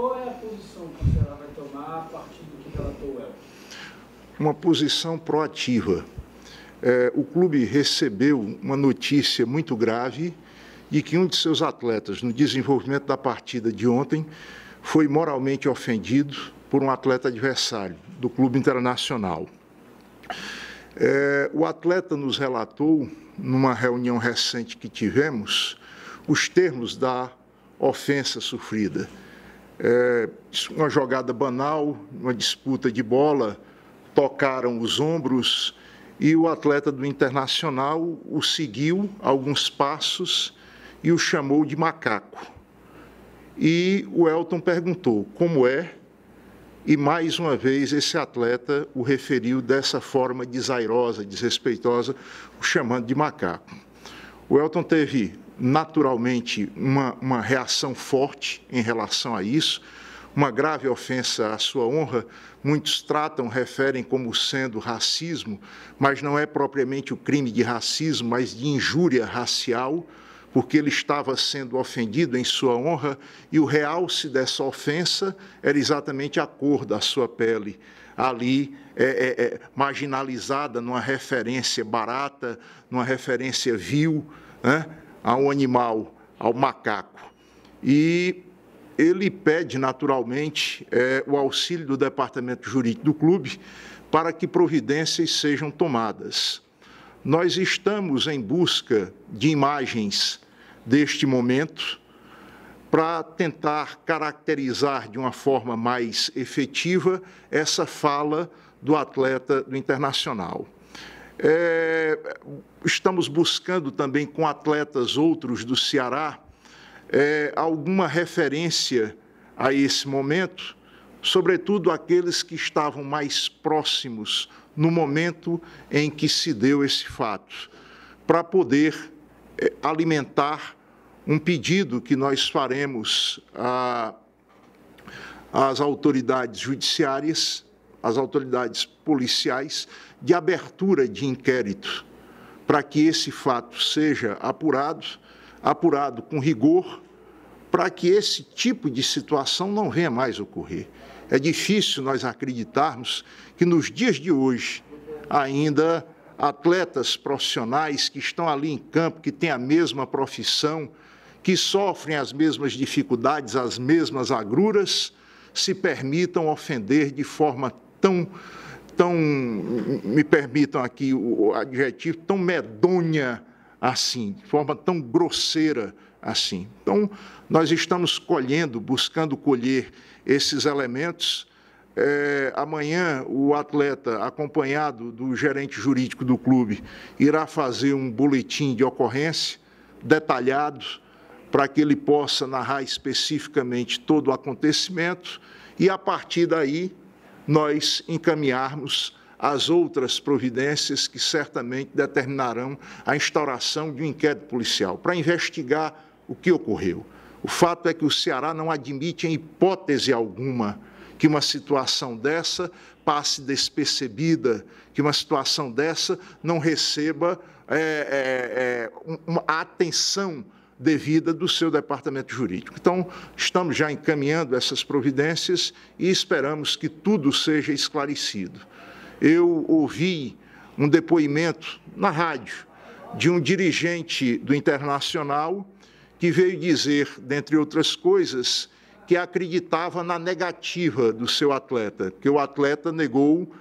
qual é a posição que o vai tomar a partir do que relatou o Uma posição proativa. É, o clube recebeu uma notícia muito grave de que um de seus atletas, no desenvolvimento da partida de ontem, foi moralmente ofendido por um atleta adversário do clube internacional. É, o atleta nos relatou, numa reunião recente que tivemos, os termos da ofensa sofrida. É, uma jogada banal, uma disputa de bola, tocaram os ombros e o atleta do Internacional o seguiu alguns passos e o chamou de macaco. E o Elton perguntou como é, e mais uma vez esse atleta o referiu dessa forma desairosa, desrespeitosa, o chamando de macaco. O Elton teve naturalmente uma, uma reação forte em relação a isso, uma grave ofensa à sua honra. Muitos tratam, referem como sendo racismo, mas não é propriamente o crime de racismo, mas de injúria racial, porque ele estava sendo ofendido em sua honra e o realce dessa ofensa era exatamente a cor da sua pele. Ali, é, é, é, marginalizada numa referência barata, numa referência vil, né? a um animal, ao macaco. E ele pede, naturalmente, é, o auxílio do departamento jurídico do clube para que providências sejam tomadas. Nós estamos em busca de imagens deste momento para tentar caracterizar de uma forma mais efetiva essa fala do atleta do Internacional. É, estamos buscando também com atletas outros do Ceará é, alguma referência a esse momento, sobretudo aqueles que estavam mais próximos no momento em que se deu esse fato, para poder é, alimentar um pedido que nós faremos a, às autoridades judiciárias, às autoridades policiais, de abertura de inquérito para que esse fato seja apurado, apurado com rigor, para que esse tipo de situação não venha mais ocorrer. É difícil nós acreditarmos que nos dias de hoje ainda atletas profissionais que estão ali em campo, que têm a mesma profissão, que sofrem as mesmas dificuldades, as mesmas agruras, se permitam ofender de forma tão tão, me permitam aqui o adjetivo, tão medonha assim, de forma tão grosseira assim. Então, nós estamos colhendo, buscando colher esses elementos. É, amanhã, o atleta, acompanhado do gerente jurídico do clube, irá fazer um boletim de ocorrência detalhado para que ele possa narrar especificamente todo o acontecimento e, a partir daí, nós encaminharmos as outras providências que certamente determinarão a instauração de um inquérito policial para investigar o que ocorreu. O fato é que o Ceará não admite, em hipótese alguma, que uma situação dessa passe despercebida, que uma situação dessa não receba é, é, é, uma atenção devida do seu departamento jurídico. Então, estamos já encaminhando essas providências e esperamos que tudo seja esclarecido. Eu ouvi um depoimento na rádio de um dirigente do Internacional que veio dizer, dentre outras coisas, que acreditava na negativa do seu atleta, que o atleta negou,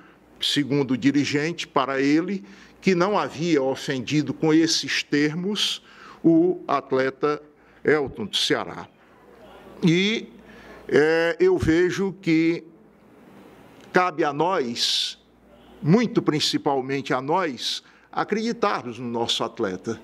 segundo o dirigente, para ele, que não havia ofendido com esses termos o atleta Elton do Ceará. E é, eu vejo que cabe a nós, muito principalmente a nós, acreditarmos no nosso atleta.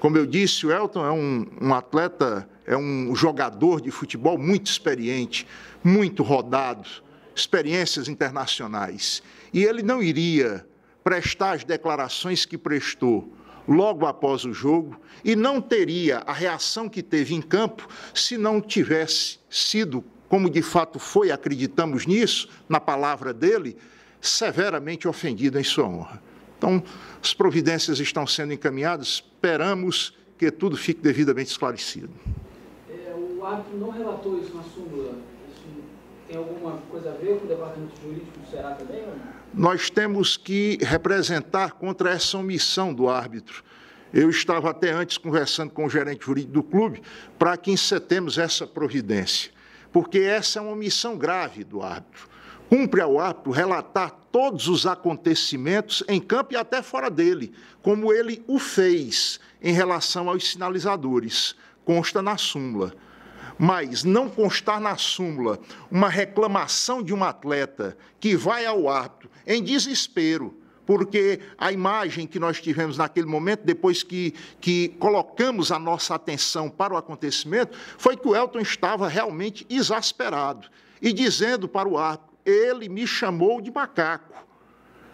Como eu disse, o Elton é um, um atleta, é um jogador de futebol muito experiente, muito rodado, experiências internacionais. E ele não iria prestar as declarações que prestou logo após o jogo e não teria a reação que teve em campo se não tivesse sido, como de fato foi, acreditamos nisso, na palavra dele, severamente ofendido em sua honra. Então, as providências estão sendo encaminhadas, esperamos que tudo fique devidamente esclarecido. É, o árbitro não relatou isso na súmula. Isso tem alguma coisa a ver com o departamento jurídico do Ceará também ou não? nós temos que representar contra essa omissão do árbitro. Eu estava até antes conversando com o gerente jurídico do clube para que incitemos essa providência, porque essa é uma omissão grave do árbitro. Cumpre ao árbitro relatar todos os acontecimentos em campo e até fora dele, como ele o fez em relação aos sinalizadores. Consta na súmula mas não constar na súmula uma reclamação de um atleta que vai ao árbitro em desespero, porque a imagem que nós tivemos naquele momento, depois que, que colocamos a nossa atenção para o acontecimento, foi que o Elton estava realmente exasperado e dizendo para o árbitro: ele me chamou de macaco.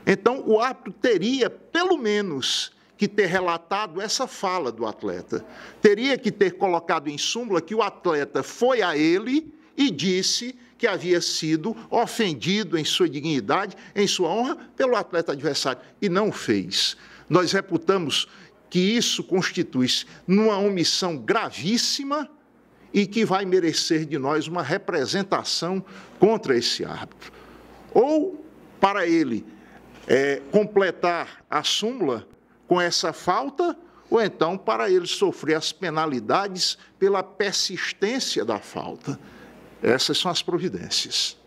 Então, o árbitro teria, pelo menos, que ter relatado essa fala do atleta. Teria que ter colocado em súmula que o atleta foi a ele e disse que havia sido ofendido em sua dignidade, em sua honra, pelo atleta adversário, e não fez. Nós reputamos que isso constitui-se numa omissão gravíssima e que vai merecer de nós uma representação contra esse árbitro. Ou, para ele é, completar a súmula, com essa falta ou então para ele sofrer as penalidades pela persistência da falta. Essas são as providências.